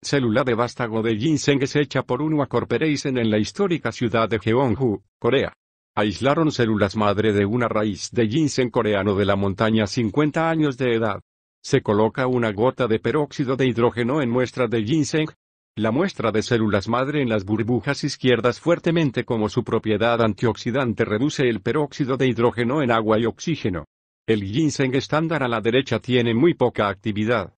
Célula de vástago de ginseng es hecha por a Corporation en la histórica ciudad de Gyeongju, Corea. Aislaron células madre de una raíz de ginseng coreano de la montaña 50 años de edad. Se coloca una gota de peróxido de hidrógeno en muestra de ginseng. La muestra de células madre en las burbujas izquierdas fuertemente como su propiedad antioxidante reduce el peróxido de hidrógeno en agua y oxígeno. El ginseng estándar a la derecha tiene muy poca actividad.